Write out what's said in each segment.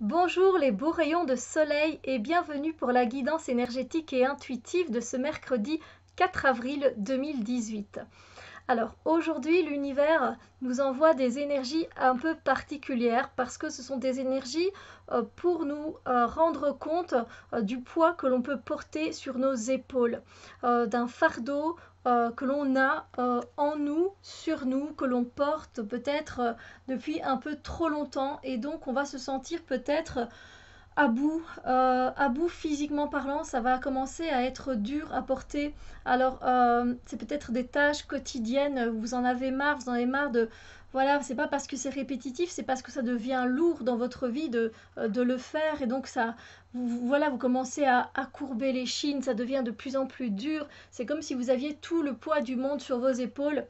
Bonjour les beaux rayons de soleil et bienvenue pour la guidance énergétique et intuitive de ce mercredi 4 avril 2018. Alors aujourd'hui, l'univers nous envoie des énergies un peu particulières parce que ce sont des énergies euh, pour nous euh, rendre compte euh, du poids que l'on peut porter sur nos épaules, d'un fardeau que l'on a en nous, sur nous, que l'on porte peut-être depuis un peu trop longtemps et donc on va se sentir peut-être à bout, euh, à bout physiquement parlant, ça va commencer à être dur à porter. Alors, euh, c'est peut-être des tâches quotidiennes, vous en avez marre, vous en avez marre de... Voilà, c'est pas parce que c'est répétitif, c'est parce que ça devient lourd dans votre vie de, euh, de le faire. Et donc, ça, voilà, vous commencez à, à courber les chines, ça devient de plus en plus dur. C'est comme si vous aviez tout le poids du monde sur vos épaules.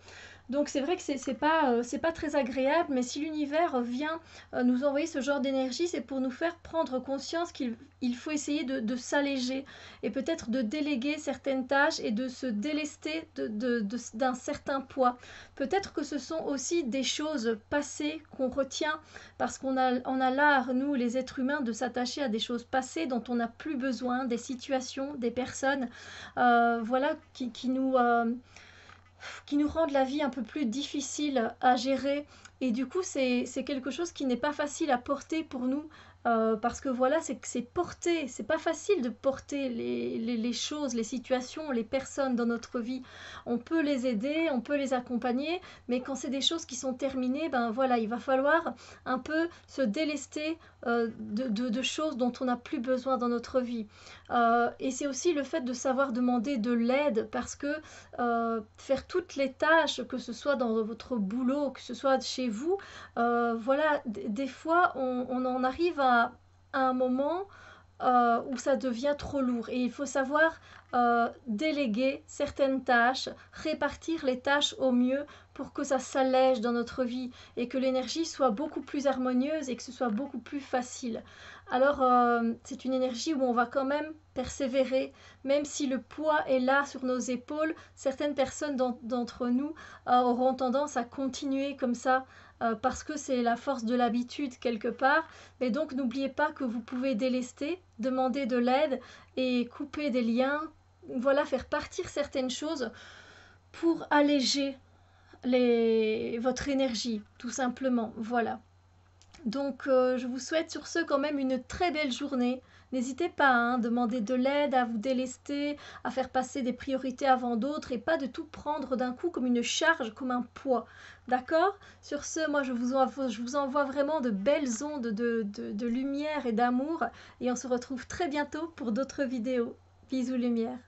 Donc c'est vrai que c'est pas euh, pas très agréable, mais si l'univers vient euh, nous envoyer ce genre d'énergie, c'est pour nous faire prendre conscience qu'il il faut essayer de, s'alléger et peut-être de déléguer certaines tâches et de se délester d'un de, certain poids. Peut-être que ce sont aussi des choses passées qu'on retient parce qu'on a a l'art nous les êtres humains de s'attacher à des choses passées dont on n'a plus besoin, des situations, des personnes, euh, voilà qui, qui nous qui nous rendent la vie un peu plus difficile à gérer. Et du coup, c'est quelque chose qui n'est pas facile à porter pour nous euh, parce que voilà, c'est que c'est porter, c'est pas facile de porter les, choses, les situations, les personnes dans notre vie. On peut les aider, on peut les accompagner, mais quand c'est des choses qui sont terminées, ben voilà, il va falloir un peu se délester euh, de, choses dont on n'a plus besoin dans notre vie. Euh, et c'est aussi le fait de savoir demander de l'aide, parce que faire toutes les tâches, que ce soit dans votre boulot, que ce soit chez vous, voilà, des fois on en arrive à un moment euh, où ça devient trop lourd. Et il faut savoir euh, déléguer certaines tâches, répartir les tâches au mieux pour que ça s'allège dans notre vie et que l'énergie soit beaucoup plus harmonieuse et que ce soit beaucoup plus facile. Alors euh, c'est une énergie où on va quand même persévérer, même si le poids est là sur nos épaules, certaines personnes d'entre nous euh, auront tendance à continuer comme ça parce que c'est la force de l'habitude quelque part. Mais donc n'oubliez pas que vous pouvez délester, demander de l'aide et couper des liens, voilà, faire partir certaines choses pour alléger les, votre énergie, tout simplement. Voilà. Donc, euh, je vous souhaite sur ce quand même une très belle journée. N'hésitez pas à hein, demander de l'aide, à vous délester, à faire passer des priorités avant d'autres et pas de tout prendre d'un coup comme une charge, comme un poids. D'accord Sur ce, moi, je vous, envoie, je vous envoie vraiment de belles ondes de, de, de lumière et d'amour et on se retrouve très bientôt pour d'autres vidéos. Bisous lumière